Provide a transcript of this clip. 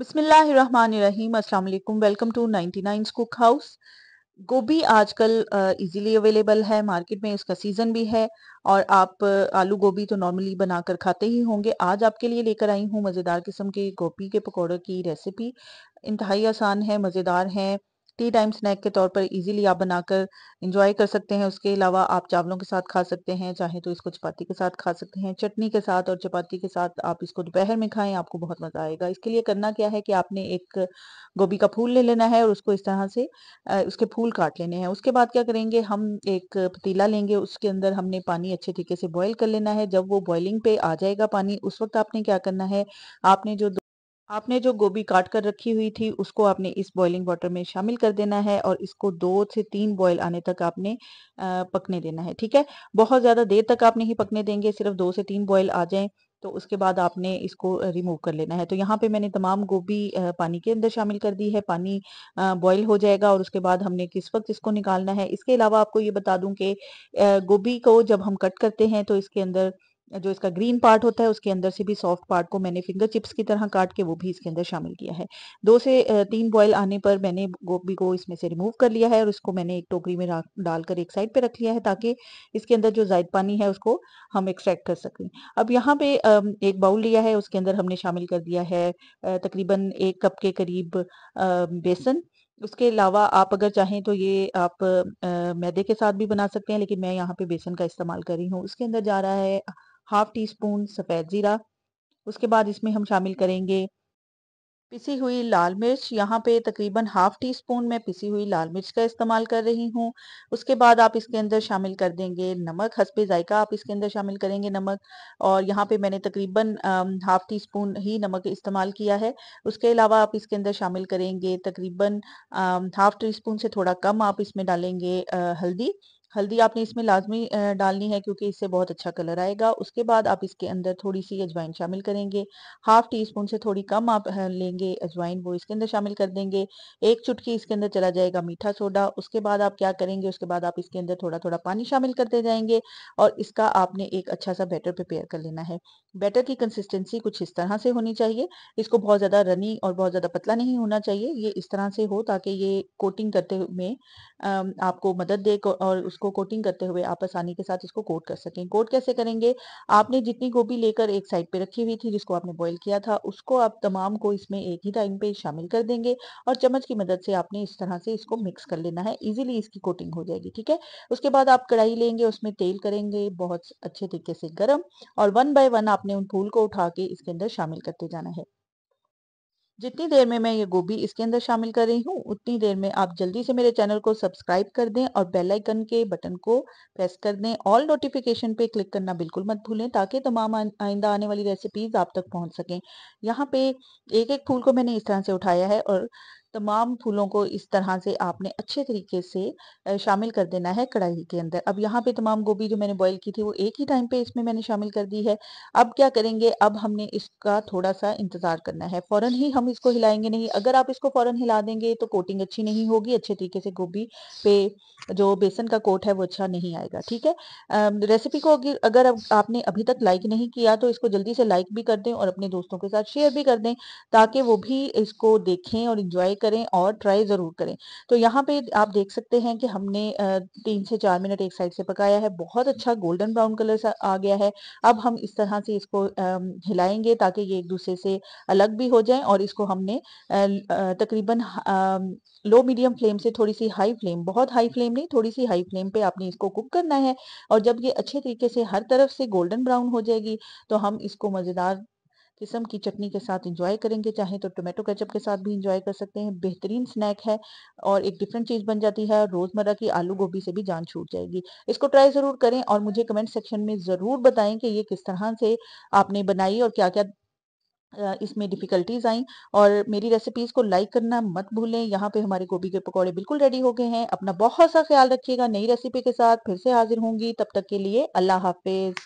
अस्सलाम वालेकुम welcome to 99 cook house गोभी आजकल इजीली अवेलेबल है मार्केट में इसका सीज़न भी है और आप आलू गोभी तो नॉर्मली बनाकर खाते ही होंगे आज आपके लिए लेकर आई हूँ मज़ेदार किस्म के गोभी के पकौड़ों की रेसिपी इंतहाई आसान है मज़ेदार है टी टाइम स्नैक के तौर पर इजीली आप बनाकर इंजॉय कर सकते हैं उसके अलावा आप चावलों के साथ खा सकते हैं चाहे तो इसको चपाती के साथ खा सकते हैं चटनी के साथ और चपाती के साथ आप इसको दोपहर में खाएं आपको बहुत मज़ा आएगा इसके लिए करना क्या है कि आपने एक गोभी का फूल ले लेना है और उसको इस तरह से उसके फूल काट लेने हैं उसके बाद क्या करेंगे हम एक पतीला लेंगे उसके अंदर हमने पानी अच्छे तरीके से बॉयल कर लेना है जब वो बॉयलिंग पे आ जाएगा पानी उस वक्त आपने क्या करना है आपने जो आपने जो गोभी काट कर रखी हुई थी उसको आपने इस बॉइलिंग वाटर में शामिल कर देना है और इसको दो से तीन बॉयल आने तक आपने पकने देना है ठीक है बहुत ज़्यादा देर तक आप नहीं पकने देंगे सिर्फ दो से तीन बॉयल आ जाएं तो उसके बाद आपने इसको रिमूव कर लेना है तो यहाँ पे मैंने तमाम गोभी पानी के अंदर शामिल कर दी है पानी बॉईल हो जाएगा और उसके बाद हमने किस वक्त इसको निकालना है इसके अलावा आपको ये बता दूं कि गोभी को जब हम कट करते हैं तो इसके अंदर जो इसका ग्रीन पार्ट होता है उसके अंदर से भी सॉफ्ट पार्ट को मैंने फिंगर चिप्स की तरह काट के वो भी इसके अंदर शामिल किया है दो से तीन बॉयल आने पर मैंने गोभी को इसमें से रिमूव कर लिया है और इसको मैंने एक टोकरी में डालकर एक साइड पे रख लिया है ताकि इसके अंदर जो जायद पानी है उसको हम एक्सट्रैक्ट कर सकें अब यहाँ पे एक बाउल लिया है उसके अंदर हमने शामिल कर दिया है तकरीबन एक कप के करीब बेसन उसके अलावा आप अगर चाहें तो ये आप मैदे के साथ भी बना सकते हैं लेकिन मैं यहाँ पे बेसन का इस्तेमाल कर रही हूँ उसके अंदर जा रहा है हाफ टी स्पून सफ़ेद ज़ीरा उसके बाद इसमें हम शामिल करेंगे पिसी हुई लाल मिर्च यहाँ पे तकरीबन हाफ टी स्पून में पिसी हुई लाल मिर्च का इस्तेमाल कर रही हूँ उसके बाद आप इसके अंदर शामिल कर देंगे नमक हंसपे जायका आप इसके अंदर शामिल करेंगे नमक और यहाँ पे मैंने तकरीबन हाफ टी स्पून ही नमक इस्तेमाल किया है उसके अलावा आप इसके अंदर शामिल करेंगे तकरीबन हाफ टी स्पून से थोड़ा कम आप इसमें डालेंगे हल्दी हल्दी आपने इसमें लाजमी डालनी है क्योंकि इससे बहुत अच्छा कलर आएगा उसके बाद आप इसके अंदर थोड़ी सी अजवाइन शामिल करेंगे हाफ टी स्पून से थोड़ी कम आप लेंगे अजवाइन वो इसके अंदर शामिल कर देंगे एक चुटकी इसके अंदर चला जाएगा मीठा सोडा उसके बाद आप क्या करेंगे उसके बाद आप इसके अंदर थोड़ा थोड़ा पानी शामिल करते जाएंगे और इसका आपने एक अच्छा सा बैटर प्रिपेयर कर लेना है बैटर की कंसिस्टेंसी कुछ इस तरह से होनी चाहिए इसको बहुत ज़्यादा रनी और बहुत ज़्यादा पतला नहीं होना चाहिए ये इस तरह से हो ताकि ये कोटिंग करते में आपको मदद दे और उस इसको कोटिंग करते हुए आप आसानी के साथ इसको कोट कर सकें कोट कैसे करेंगे आपने जितनी गोभी लेकर एक साइड पे रखी हुई थी जिसको आपने बॉईल किया था उसको आप तमाम को इसमें एक ही टाइम पे शामिल कर देंगे और चम्मच की मदद से आपने इस तरह से इसको मिक्स कर लेना है इजिली इसकी कोटिंग हो जाएगी ठीक है उसके बाद आप कढ़ाई लेंगे उसमें तेल करेंगे बहुत अच्छे तरीके से गर्म और वन बाय वन आपने उन फूल को उठा के इसके अंदर शामिल करते जाना है जितनी देर में मैं ये गोभी इसके अंदर शामिल कर रही हूँ उतनी देर में आप जल्दी से मेरे चैनल को सब्सक्राइब कर दें और बेल आइकन के बटन को प्रेस कर दें ऑल नोटिफिकेशन पे क्लिक करना बिल्कुल मत भूलें ताकि तमाम आइंदा आने वाली रेसिपीज़ आप तक पहुँच सकें यहाँ पे एक एक फूल को मैंने इस तरह से उठाया है और तमाम फूलों को इस तरह से आपने अच्छे तरीके से शामिल कर देना है कढ़ाई के अंदर अब यहाँ पे तमाम गोभी जो मैंने बॉईल की थी वो एक ही टाइम पे इसमें मैंने शामिल कर दी है अब क्या करेंगे अब हमने इसका थोड़ा सा इंतज़ार करना है फ़ौरन ही हम इसको हिलाएंगे नहीं अगर आप इसको फ़ौरन हिला देंगे तो कोटिंग अच्छी नहीं होगी अच्छे तरीके से गोभी पे जो बेसन का कोट है वो अच्छा नहीं आएगा ठीक है रेसिपी को अगर आपने अभी तक लाइक नहीं किया तो इसको जल्दी से लाइक भी कर दें और अपने दोस्तों के साथ शेयर भी कर दें ताकि वो भी इसको देखें और इंजॉय करें और ट्राई ज़रूर करें तो यहाँ पे आप देख सकते हैं कि हमने तीन से चार मिनट एक साइड से पकाया है बहुत अच्छा गोल्डन ब्राउन कलर आ गया है अब हम इस तरह से इसको हिलाएंगे ताकि ये एक दूसरे से अलग भी हो जाए और इसको हमने तकरीबन लो मीडियम फ्लेम से थोड़ी सी हाई फ्लेम बहुत हाई फ्लेम नहीं थोड़ी सी हाई फ्लेम पे आपने इसको कुक करना है और जब ये अच्छे तरीके से हर तरफ से गोल्डन ब्राउन हो जाएगी तो हम इसको मज़ेदार किस्म की चटनी के साथ इंजॉय करेंगे चाहे तो टोमेटो केचप के साथ भी इंजॉय कर सकते हैं बेहतरीन स्नैक है और एक डिफरेंट चीज़ बन जाती है रोज़मर्रा की आलू गोभी से भी जान छूट जाएगी इसको ट्राई ज़रूर करें और मुझे कमेंट सेक्शन में ज़रूर बताएं कि ये किस तरह से आपने बनाई और क्या क्या इसमें डिफ़िकल्टीज़ आई और मेरी रेसिपीज़ को लाइक करना मत भूलें यहाँ पे हमारे गोभी के पकौड़े बिल्कुल रेडी हो गए हैं अपना बहुत सा ख्याल रखिएगा नई रेसिपी के साथ फिर से हाजिर होंगी तब तक के लिए अल्लाह हाफिज़